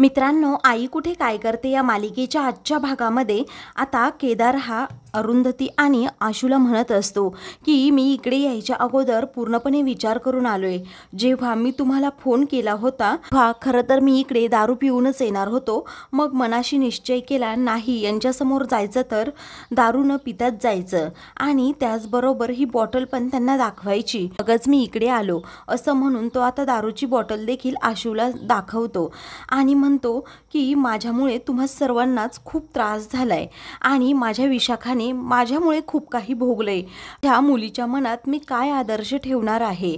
मित्रांनो आई कुठे काय करते या मालिकेच्या आजच्या भागामध्ये आता केदार हा अरुंधती आणि आशूला म्हणत असतो की मी इकडे यायच्या अगोदर पूर्णपणे विचार करून आलो आहे जेव्हा मी तुम्हाला फोन केला होता हा खरं तर मी इकडे दारू पिऊनच येणार होतो मग मनाशी निश्चय केला नाही यांच्यासमोर जायचं तर दारू न पितात जायचं आणि त्याचबरोबर ही बॉटल पण त्यांना दाखवायची मगच मी इकडे आलो असं म्हणून तो आता दारूची बॉटल देखील आशूला दाखवतो आणि म्हणतो की माझ्यामुळे तुम्हा सर्वांनाच खूप त्रास झाला आहे आणि माझ्या विशाखाने माझ्यामुळे खूप काही भोगलं आहे ह्या मुलीच्या मनात मी काय आदर्श ठेवणार आहे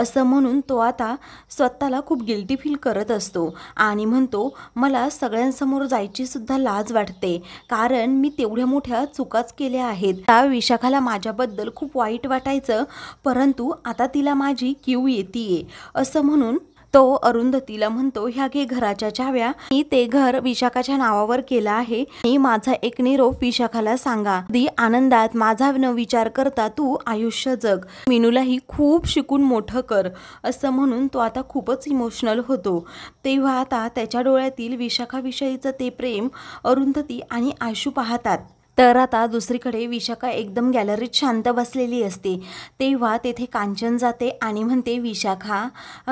असं म्हणून तो आता स्वतःला खूप गिल्टी फील करत असतो आणि म्हणतो मला सगळ्यांसमोर जायचीसुद्धा लाज वाटते कारण मी तेवढ्या मोठ्या चुकाच केल्या आहेत त्या विशाखाला माझ्याबद्दल खूप वाईट वाटायचं परंतु आता तिला माझी क्यू येते असं म्हणून तो अरुंधतीला म्हणतो ह्या घे घराच्या चाव्या मी ते घर विशाखाच्या नावावर केलं आहे आणि माझा एक निरोप विशाखाला सांगा दी आनंदात माझा न विचार करता तू आयुष्य जग मिनूलाही खूप शिकून मोठं कर असं म्हणून तो आता खूपच इमोशनल होतो तेव्हा आता त्याच्या डोळ्यातील विशाखाविषयीचं ते प्रेम अरुंधती आणि आशू पाहतात तर आता दुसरीकडे विशाखा एकदम गॅलरीत शांत बसलेली असते तेव्हा तेथे कांचन जाते आणि म्हणते विशाखा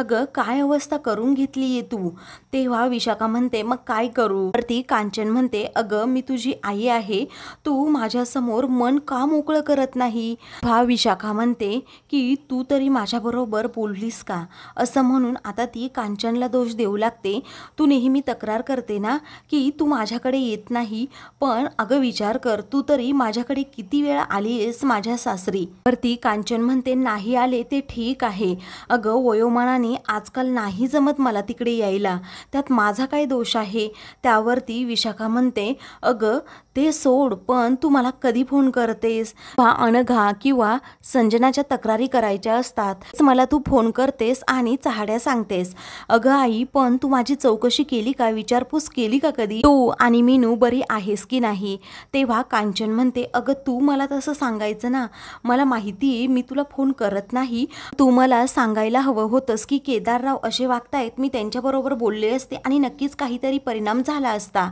अगं काय अवस्था करून घेतली आहे तू तेव्हा विशाखा म्हणते मग काय करू तर ती कांचन म्हणते अगं मी तुझी आई आहे तू माझ्यासमोर मन का मोकळं करत नाही भा विशाखा म्हणते की तू तरी माझ्याबरोबर बोललीस का असं म्हणून आता ती कांचनला दोष देऊ लागते तू नेहमी तक्रार करते ना की तू माझ्याकडे येत नाही पण अगं विचार कर तू तरी माझ्याकडे किती वेळ आलीस माझ्या सासरी ती कांचन म्हणते नाही आले ते ठीक आहे अगं वयोमानाने आजकाल नाही जमत मला तिकडे यायला त्यात माझा काय दोष आहे त्यावरती विशाखा म्हणते अगं ते सोड पण तू मला कधी फोन करतेस वा अणघा किंवा संजनाच्या तक्रारी करायच्या असतात मला तू फोन करतेस आणि चहाड्या सांगतेस अगं आई पण तू माझी चौकशी केली का विचारपूस केली का कधी तू आणि नू बरी आहेस की नाही तेव्हा कांचन म्हणते अगं तू मला तसं सांगायचं ना मला माहिती आहे मी तुला फोन करत नाही तू मला सांगायला हवं होतंस की केदारराव असे वागतायत मी त्यांच्याबरोबर बोलले असते आणि नक्कीच काहीतरी परिणाम झाला असता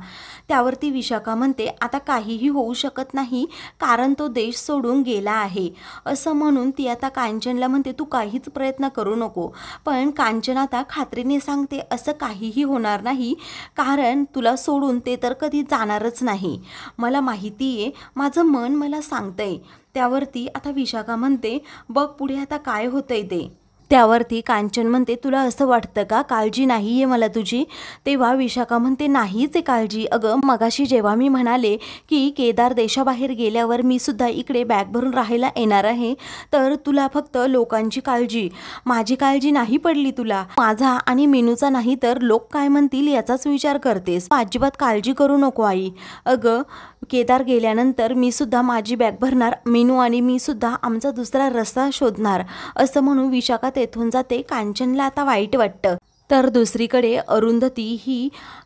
त्यावरती विशाखा म्हणते आता आता काहीही होऊ शकत नाही कारण तो देश सोडून गेला आहे असं म्हणून ती आता कांचनला म्हणते तू काहीच प्रयत्न करू नको पण कांचन आता खात्रीने सांगते असं काहीही होणार नाही कारण तुला सोडून ते तर कधी जाणारच नाही मला माहिती आहे माझं मन मला सांगतंय त्यावरती आता विशाखा म्हणते बघ पुढे आता काय होतंय ते त्यावरती कांचन म्हणते तुला असं वाटतं का काळजी नाही आहे मला तुझी तेव्हा विशाखा म्हणते नाहीच आहे काळजी अगं मगाशी जेव्हा मी म्हणाले की केदार देशाबाहेर गेल्यावर मी सुद्धा इकडे बॅग भरून राहायला येणार आहे तर तुला फक्त लोकांची काळजी माझी काळजी नाही पडली तुला माझा आणि मेनूचा नाही तर लोक काय म्हणतील याचाच विचार करतेस अजिबात काळजी करू नको आई अगं केदार गेल्यानंतर मी सुद्धा माझी बॅग भरणार मेनू आणि मी सुद्धा आमचा दुसरा रस्ता शोधणार असं म्हणून विशाखा तेथून जाते कांचनला आता वाईट वाटतं तर दुसरीकडे अरुंधती ही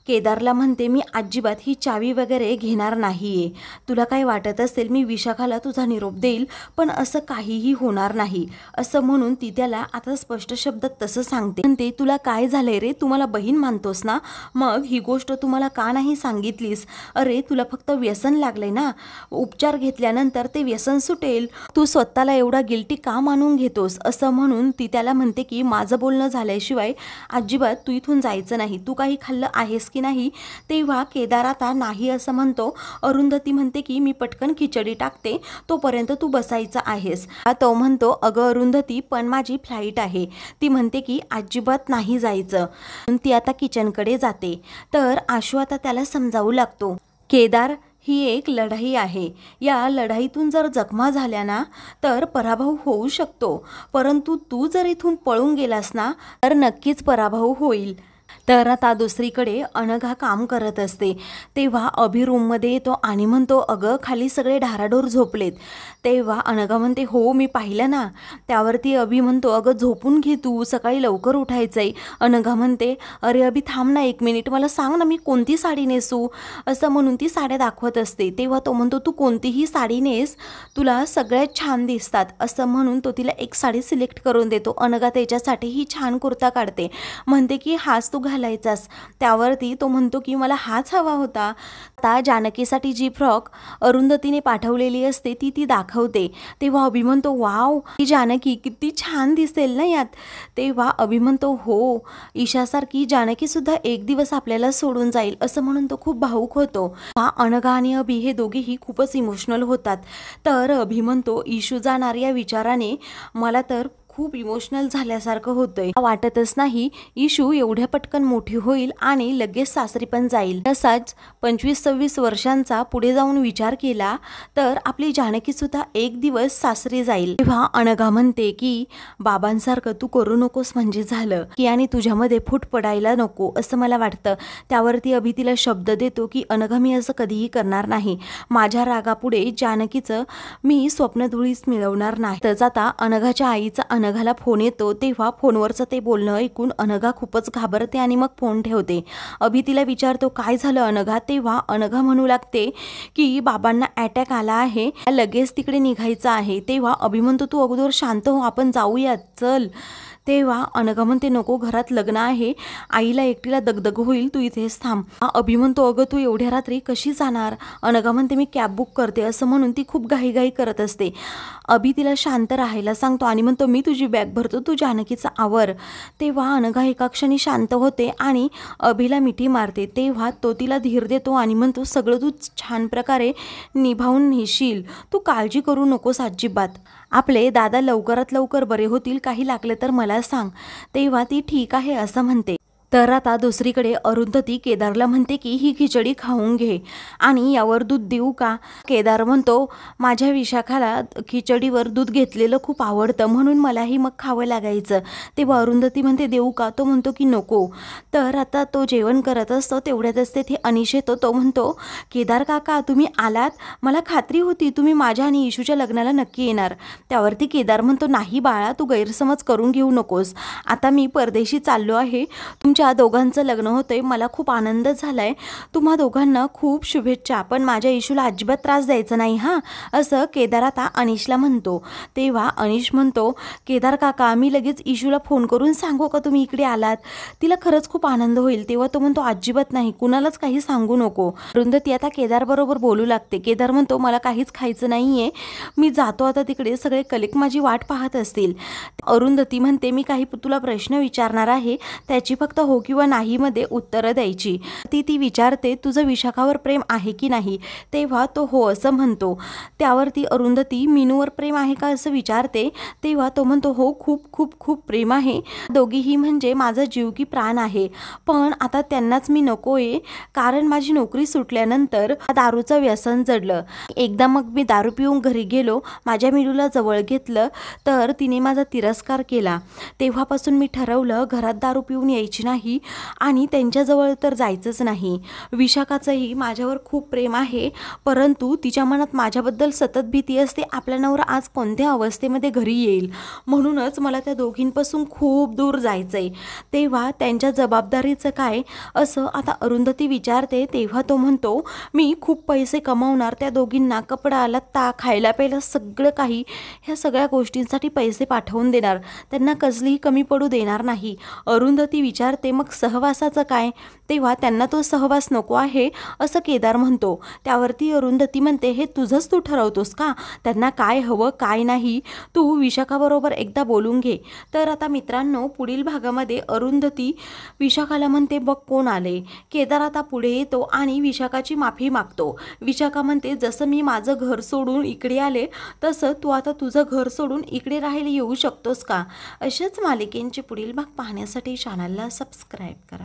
केदारला म्हणते मी अजिबात ही चावी वगैरे घेणार नाही आहे तुला काय वाटत असेल मी विशाखाला तुझा निरोप देईल पण असं काहीही होणार नाही असं म्हणून ती त्याला आता स्पष्ट शब्दात तसं सांगते म्हणते तुला काय झालंय रे तुम्हाला बहीण मानतोस ना मग ही गोष्ट तुम्हाला का नाही सांगितलीस अरे तुला फक्त व्यसन लागलंय ना उपचार घेतल्यानंतर ते व्यसन सुटेल तू स्वतःला एवढा गिल्टी का मानून घेतोस असं म्हणून ती त्याला म्हणते की माझं बोलणं झाल्याशिवाय आज अजिबात तू इथून जायचं नाही तू काही खाल्लं आहेस की नाही तेव्हा केदार आता नाही असं म्हणतो अरुंधती म्हणते की मी पटकन खिचडी टाकते तोपर्यंत तू बसायचं आहेस तो म्हणतो अगं अरुंधती पण माझी फ्लाईट आहे ती म्हणते की अजिबात नाही जायचं ती आता किचनकडे जाते तर आशू आता त्याला समजावू लागतो केदार ही एक लढाई आहे या लढाईतून जर जखमा झाल्या ना तर पराभव होऊ शकतो परंतु तू जर इथून पळून गेलास ना तर नक्कीच पराभव होईल तर आता दुसरीकडे अनघा काम करत असते तेव्हा अभि रूममध्ये तो आणि म्हणतो अगं खाली सगळे ढाराढोर झोपलेत तेव्हा अनघा म्हणते हो मी पाहिलं ना त्यावरती अभि म्हणतो अगं झोपून घे तू सकाळी लवकर उठायचं आहे अनघा म्हणते अरे अभि थांब ना एक मिनिट मला सांग ना मी कोणती साडी नेसू असं म्हणून ती साड्या दाखवत असते तेव्हा तो म्हणतो तू कोणतीही साडी नेस तुला सगळ्यात छान दिसतात असं म्हणून तो तिला एक साडी सिलेक्ट करून देतो अनघा त्याच्यासाठीही ही छान कुर्ता काढते म्हणते की हाच तू घाल घालायचास त्यावरती तो म्हणतो की मला हाच हवा होता आता जानकीसाठी जी फ्रॉक अरुंधतीने पाठवलेली असते ती ती दाखवते तेव्हा अभिमंतो वाव ही जानकी किती छान दिसेल ना यात तेव्हा अभिमंतो हो ईशासारखी जानकीसुद्धा एक दिवस आपल्याला सोडून जाईल असं म्हणून तो खूप भाऊक होतो हा अनघा आणि अभि हे दोघेही खूपच इमोशनल होतात तर अभिमंतो इशू जाणार या विचाराने मला तर खूप इमोशनल झाल्यासारखं होतंय वाटतच नाही इशू एवढ्या पटकन मोठी होईल आणि लगेच सासरी पण जाईल तसाच पंचवीस सव्वीस वर्षांचा पुढे जाऊन विचार केला तर आपली जानकी सुद्धा एक दिवस सासरी जाईल तेव्हा अनघा म्हणते की बाबांसारखं तू करू नकोस म्हणजे झालं की आणि तुझ्यामध्ये फूट पडायला नको असं मला वाटतं त्यावरती अभि तिला शब्द देतो की अनघा मी असं कधीही करणार नाही माझ्या रागापुढे जानकीचं मी स्वप्नधुळीच मिळवणार नाही तर आता अनघाच्या आईचा अनघ अनघाला फोन येतो तेव्हा फोनवरचं ते बोलणं ऐकून अनघा खूपच घाबरते आणि मग फोन ठेवते अभि तिला विचारतो काय झालं अनघा तेव्हा अनघा म्हणू लागते की बाबांना अटॅक आला आहे लगेच तिकडे निघायचं आहे तेव्हा अभि म्हणतो तू अगोदर शांत हो आपण जाऊयात चल तेव्हा अनघा म्हणते नको घरात लग्न आहे आईला एकटीला दगदग होईल तू इथेच थांब अभि म्हणतो अगं तू एवढ्या रात्री कशी जाणार अनघा म्हणते मी कॅब बुक करते असं म्हणून ती खूप घाईघाई करत असते अभि तिला शांत राहायला सांगतो आणि म्हणतो मी तुझी बॅग भरतो तू जानकीचा आवर तेव्हा अनघा एका क्षणी शांत होते आणि अभिला मिठी मारते तेव्हा तो तिला धीर देतो आणि म्हणतो सगळं तू छान प्रकारे निभावून नेशील तू काळजी करू नकोस अजिबात आपले दादा लवकरात लवकर बरे होतील काही लागले तर मला सांग तेव्हा ती ठीक आहे असं म्हणते तर आता दुसरीकडे अरुंधती केदारला म्हणते की ही खिचडी खाऊन घे आणि यावर दूध देऊ का केदार म्हणतो माझ्या विशाखाला खिचडीवर दूध घेतलेलं खूप आवडतं म्हणून मलाही मग खावं लागायचं तेव्हा अरुंधती म्हणते देऊ का तो म्हणतो की नको तर आता तो जेवण करत असतो तेवढ्यातच तेथे अनिश येतो तो म्हणतो केदार काका तुम्ही आलात मला खात्री होती तुम्ही माझ्या आणि इशूच्या लग्नाला नक्की येणार त्यावरती केदार म्हणतो नाही बाळा तू गैरसमज करून घेऊ नकोस आता मी परदेशी चाललो आहे तुमच्या तुमच्या दोघांचं लग्न होतंय मला खूप आनंद झाला आहे तुम्हा दोघांना खूप शुभेच्छा पण माझ्या इशूला अजिबात त्रास द्यायचा नाही हां असं केदार आता अनिशला म्हणतो तेव्हा अनिश म्हणतो केदार काका मी लगेच इशूला फोन करून सांगू का तुम्ही इकडे आलात तिला खरंच खूप आनंद होईल तेव्हा तो म्हणतो अजिबात नाही कुणालाच काही सांगू नको अरुंधती आता केदारबरोबर बोलू लागते केदार म्हणतो मला काहीच खायचं नाही आहे मी जातो आता तिकडे सगळे कलिक माझी वाट पाहत असतील अरुंधती म्हणते मी काही तुला प्रश्न विचारणार आहे त्याची फक्त हो किंवा नाहीमध्ये उत्तरं द्यायची ती ती विचारते तुझं विशाखावर प्रेम आहे की नाही तेव्हा तो हो असं म्हणतो त्यावरती अरुंधती मीनूवर प्रेम आहे का असं विचारते तेव्हा तो म्हणतो हो खूप खूप खूप प्रेम आहे दोघीही म्हणजे माझा जीव की प्राण आहे पण आता त्यांनाच मी नको आहे कारण माझी नोकरी सुटल्यानंतर दारूचं व्यसन जडलं एकदा मग मी दारू पिऊन घरी गेलो माझ्या मिनूला जवळ घेतलं तर तिने माझा तिरस्कार केला तेव्हापासून मी ठरवलं घरात दारू पिऊन यायची नाही नाही आणि त्यांच्याजवळ तर जायचंच नाही विशाखाचंही माझ्यावर खूप प्रेम आहे परंतु तिच्या मनात माझ्याबद्दल सतत भीती असते आपल्या नवरा आज कोणत्या अवस्थेमध्ये घरी येईल म्हणूनच मला त्या दोघींपासून खूप दूर जायचं आहे तेव्हा त्यांच्या जबाबदारीचं काय असं आता अरुंधती विचारते तेव्हा तो म्हणतो मी खूप पैसे कमावणार त्या दोघींना कपडा लत्ता खायला प्यायला सगळं काही ह्या सगळ्या गोष्टींसाठी पैसे पाठवून देणार त्यांना कसलीही कमी पडू देणार नाही अरुंधती विचारते ते मग सहवासाचं काय तेव्हा त्यांना तो सहवास नको आहे असं केदार म्हणतो त्यावरती अरुंधती म्हणते हे तुझंच तू ठरवतोस का त्यांना काय हवं काय नाही तू विशाखाबरोबर एकदा बोलून घे तर आता मित्रांनो पुढील भागामध्ये अरुंधती विशाखाला म्हणते बघ कोण आले केदार आता पुढे येतो आणि विशाखाची माफी मागतो विशाखा म्हणते जसं मी माझं घर सोडून इकडे आले तसं तू आता तुझं घर सोडून इकडे राहायला येऊ शकतोस का अशाच मालिकेंचे पुढील भाग पाहण्यासाठी चॅनलला सबस्क्राईब सबस्क्राईब करा